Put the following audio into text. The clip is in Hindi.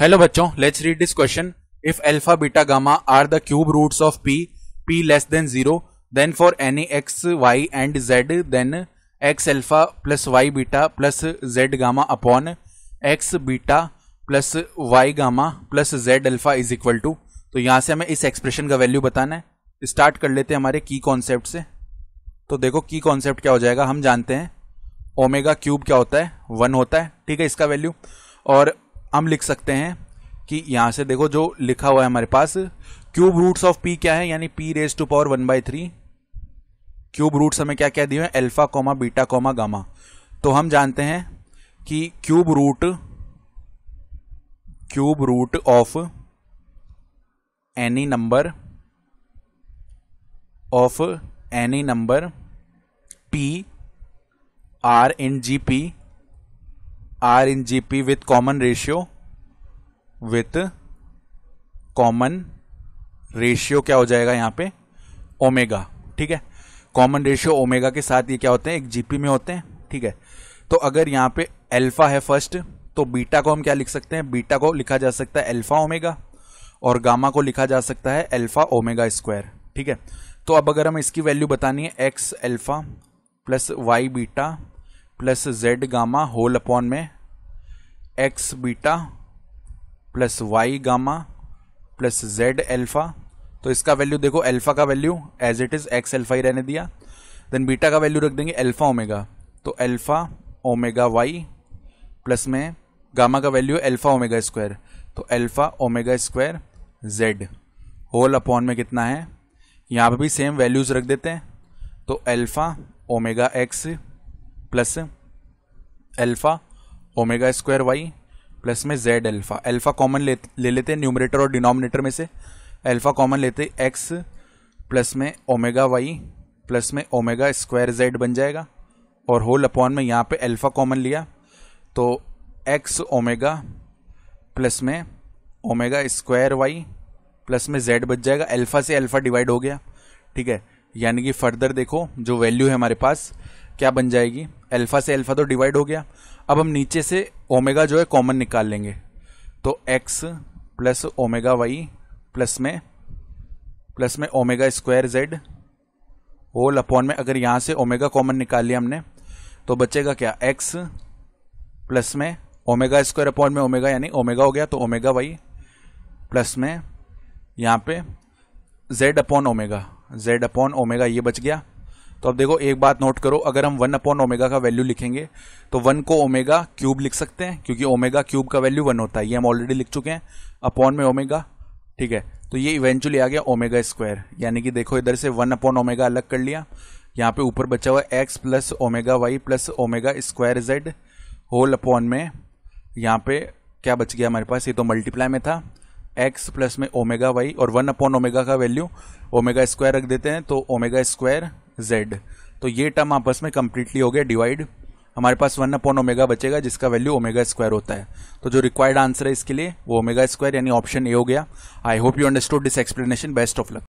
हेलो बच्चों let's read this question if alpha beta gamma are the cube roots of P P less than zero then for any X Y and Z then X alpha plus Y beta plus Z gamma upon X beta plus Y gamma plus Z alpha is equal to तो यहां से हमें इस एक्सप्रेशन का वैल्यू बताना है स्टार्ट कर लेते हैं हमारे की कॉन्सेप्ट से तो देखो की कॉन्सेप्ट क्या हो जाएगा हम जानते हैं ओमेगा क्यूब क्या होता है वन होता है ठीक है इसका वैल्यू और हम लिख सकते हैं कि यहां से देखो जो लिखा हुआ है हमारे पास क्यूब रूट्स ऑफ पी क्या है यानी P raise to power one by three cube roots हमें क्या क्या दिए हैं alpha comma beta comma gamma तो हम जानते हैं कि cube root cube root of any number of any number P are in G P are in GP with common ratio with common ratio क्या हो जाएगा यहाँ पे ओमेगा ठीक है कॉमन रेशियो ओमेगा के साथ ये क्या होते हैं एक जीपी में होते हैं ठीक है तो अगर यहाँ पे अल्फा है फर्स्ट तो बीटा को हम क्या लिख सकते हैं बीटा को लिखा जा सकता है अल्फा ओमेगा और गामा को लिखा जा सकता है अल्फा ओमेगा स्क्वायर ठीक है तो अब अगर हम इसकी वैल्यू बतानी है X alpha plus Y beta plus Z gamma whole upon में X beta plus Y gamma plus Z alpha तो इसका वैल्यू देखो एल्फा का value as it is X alpha ही रहने दिया देन बीटा का वैल्यू रख देंगे एल्फा ओमेगा तो एल्फा ओमेगा वाई प्लस में गामा का वैल्यू एल्फा ओमेगा स्क्वायर तो alpha omega square Z whole upon में कितना है यहाँ पे भी सेम वैल्यूज़ रख देते हैं तो alpha omega x plus alpha omega square y plus में जेड अल्फा अल्फा कॉमन ले, ले लेते हैं न्यूमरेटर और डिनोमिनेटर में से अल्फा कॉमन लेते एक्स प्लस में ओमेगा वाई प्लस में ओमेगा स्क्वायर जेड बन जाएगा और होल अपॉन में यहाँ पे अल्फ़ा कॉमन लिया तो एक्स ओमेगा प्लस में ओमेगा स्क्वायर वाई प्लस में जेड बच जाएगा अल्फ़ा से अल्फ़ा डिवाइड हो गया ठीक है यानी कि फर्दर देखो जो वैल्यू है हमारे पास क्या बन जाएगी अल्फ़ा से अल्फ़ा तो डिवाइड हो गया अब हम नीचे से ओमेगा जो है कॉमन निकाल लेंगे तो x plus omega Y plus में प्लस में omega square Z whole upon में अगर यहाँ से ओमेगा कॉमन निकाल लिया हमने तो बचेगा क्या एक्स प्लस में ओमेगा स्क्वायर अपॉन में ओमेगा यानी ओमेगा हो गया तो ओमेगा वाई प्लस में यहाँ पे z upon omega z upon omega ये बच गया तो अब देखो एक बात नोट करो अगर हम वन अपॉन ओमेगा का वैल्यू लिखेंगे तो वन को ओमेगा क्यूब लिख सकते हैं क्योंकि ओमेगा क्यूब का वैल्यू वन होता है ये हम ऑलरेडी लिख चुके हैं अपॉन में ओमेगा ठीक है तो ये इवेंचुअली आ गया ओमेगा स्क्वायर यानी कि देखो इधर से वन अपॉन ओमेगा अलग कर लिया यहाँ पे ऊपर बचा हुआ x plus omega Y plus omega square Z whole upon में यहाँ पे क्या बच गया हमारे पास ये तो मल्टीप्लाई में था एक्स प्लस में ओमेगा वाई और वन अपॉन ओमेगा का वैल्यू ओमेगा स्क्वायर रख देते हैं तो ओमेगा स्क्वायर जेड तो ये टर्म आपस में कम्प्लीटली हो गया डिवाइड हमारे पास वन अपॉन ओमेगा बचेगा जिसका वैल्यू ओमेगा स्क्वायर होता है तो जो रिक्वायर्ड आंसर है इसके लिए वो ओमेगा स्क्वायर यानी ऑप्शन ए हो गया I hope you understood this explanation best of luck